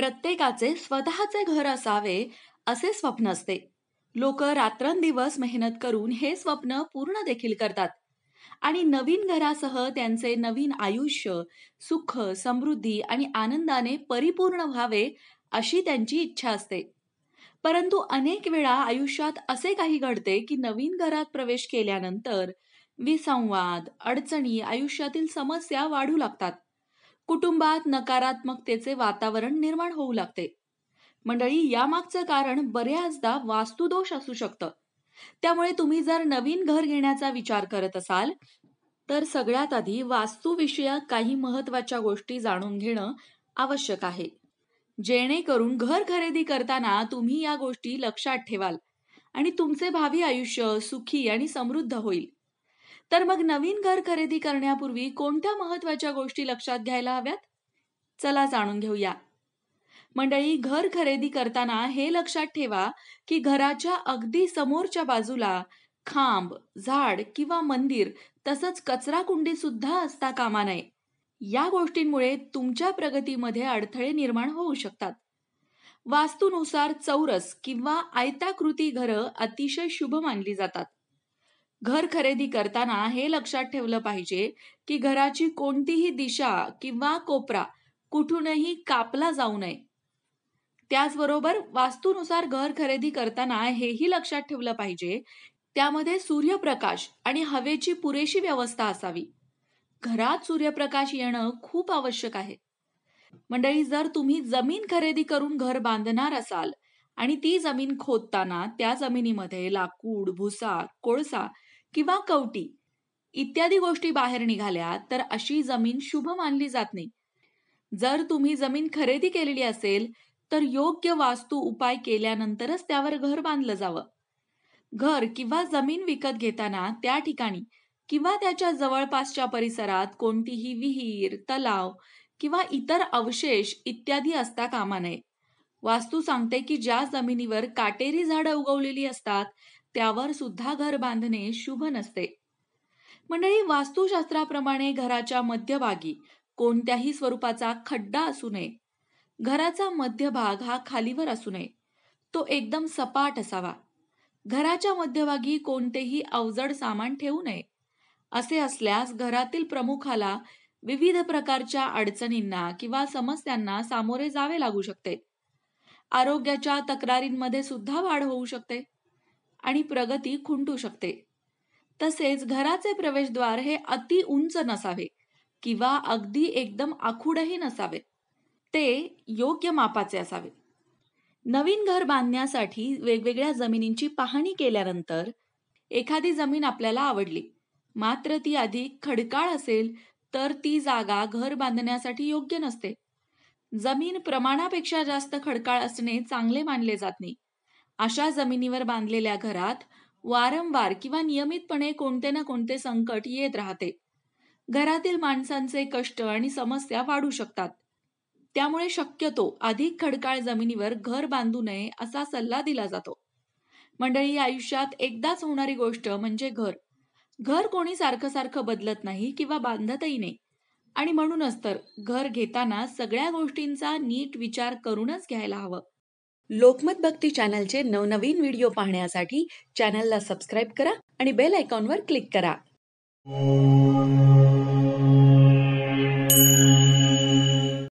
प्रत्येकाचे स्वतःचे घर असावे असे स्वप्न असते लोक रात्रंदिवस मेहनत करून हे स्वप्न पूर्ण देखील करतात आणि नवीन घरासह त्यांचे नवीन आयुष्य सुख समृद्धी आणि आनंदाने परिपूर्ण व्हावे अशी त्यांची इच्छा असते परंतु अनेक वेळा आयुष्यात असे काही घडते की नवीन घरात प्रवेश केल्यानंतर विसंवाद अडचणी आयुष्यातील समस्या वाढू लागतात कुटुंबात नकारात्मकतेचे वातावरण निर्माण होऊ लागते मंडळी यामागचं कारण बऱ्याचदा वास्तुदोष असू शकतं त्यामुळे तुम्ही जर नवीन घर घेण्याचा विचार करत असाल तर सगळ्यात आधी वास्तूविषयक काही महत्वाच्या गोष्टी जाणून घेणं आवश्यक आहे जेणेकरून घर खरेदी करताना तुम्ही या गोष्टी लक्षात ठेवाल आणि तुमचे भावी आयुष्य सुखी आणि समृद्ध होईल तर मग नवीन घर खरेदी करण्यापूर्वी कोणत्या महत्वाच्या गोष्टी लक्षात घ्यायला हव्यात चला जाणून घेऊया मंडळी घर खरेदी करताना हे लक्षात ठेवा की घराच्या अगदी समोरच्या बाजूला खांब झाड किंवा मंदिर तसंच कचरा कुंडी सुद्धा असता कामा नये या गोष्टींमुळे तुमच्या प्रगतीमध्ये अडथळे निर्माण होऊ शकतात वास्तूनुसार चौरस किंवा आयताकृती घरं अतिशय शुभ मानली जातात घर खरेदी करताना हे लक्षात ठेवलं पाहिजे की घराची कोणतीही दिशा किंवा कोपरा कुठूनही कापला जाऊ नये त्याचबरोबर वास्तूनुसार घर खरेदी करताना हेही लक्षात ठेवलं पाहिजे त्यामध्ये सूर्यप्रकाश आणि हवेची पुरेशी व्यवस्था असावी घरात सूर्यप्रकाश येणं खूप आवश्यक आहे मंडळी जर तुम्ही जमीन खरेदी करून घर बांधणार असाल आणि ती जमीन खोदताना त्या जमिनीमध्ये लाकूड भुसा कोळसा किंवा कवटी इत्यादी गोष्टी बाहेर निघाल्या तर अशी जमीन शुभ मानली जात नाही जर तुम्ही जमीन खरेदी केलेली असेल तर योग्य वास्तू उपाय केल्यानंतरच त्यावर घर बांधलं जावं घर किंवा जमीन विकत घेताना त्या ठिकाणी किंवा त्याच्या जवळपासच्या परिसरात कोणतीही विहीर तलाव किंवा इतर अवशेष इत्यादी असता कामा नये वास्तू सांगते की ज्या जमिनीवर काटेरी झाडं उगवलेली असतात त्यावर सुद्धा घर बांधणे शुभ नसते मंडळी वास्तुशास्त्राप्रमाणे घराच्या मध्यभागी कोणत्याही स्वरूपाचा खड्डा असू नये घराचा मध्यभाग हा खालीवर असू नये तो एकदम सपाट असावा घराच्या मध्यभागी कोणतेही अवजड सामान ठेवू नये असे असल्यास घरातील प्रमुखाला विविध प्रकारच्या अडचणींना किंवा समस्यांना सामोरे जावे लागू शकते आरोग्याच्या तक्रारींमध्ये सुद्धा वाढ होऊ शकते आणि प्रगती खुंटू शकते तसेच घराचे प्रवेशद्वार हे अति उंच नसावे किंवा अगदी एकदम आखूडही नसावे ते योग्य मापाचे असावे नवीन घर बांधण्यासाठी वेगवेगळ्या जमिनींची पाहणी केल्यानंतर एखादी जमीन आपल्याला आवडली मात्र ती अधिक खडकाळ असेल तर ती जागा घर बांधण्यासाठी योग्य नसते जमीन प्रमाणापेक्षा जास्त खडकाळ असणे चांगले मानले जात नाही अशा जमिनीवर बांधलेल्या घरात वारंवार किंवा नियमितपणे कोणते ना कोणते संकट येत राहते घरातील माणसांचे कष्ट आणि समस्या वाढू शकतात त्यामुळे शक्यतो अधिक खडकाळ जमिनीवर घर बांधू नये असा सल्ला दिला जातो मंडळी आयुष्यात एकदाच होणारी गोष्ट म्हणजे घर घर कोणी सारखं सारखं बदलत नाही किंवा बांधतही नाही आणि म्हणूनच तर घर घेताना सगळ्या गोष्टींचा नीट विचार करूनच घ्यायला हवं लोकमत भक्ती चॅनलचे नवनवीन व्हिडिओ पाहण्यासाठी चॅनलला सबस्क्राईब करा आणि बेल वर क्लिक करा